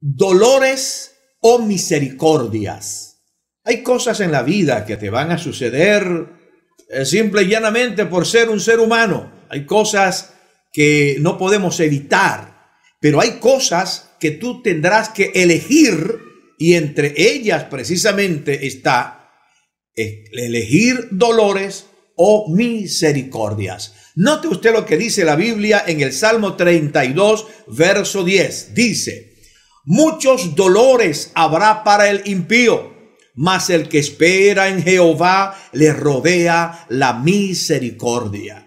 dolores o misericordias. Hay cosas en la vida que te van a suceder eh, simple y llanamente por ser un ser humano. Hay cosas que no podemos evitar, pero hay cosas que tú tendrás que elegir y entre ellas precisamente está eh, elegir dolores o misericordias. Note usted lo que dice la Biblia en el Salmo 32, verso 10. Dice, Muchos dolores habrá para el impío, mas el que espera en Jehová le rodea la misericordia.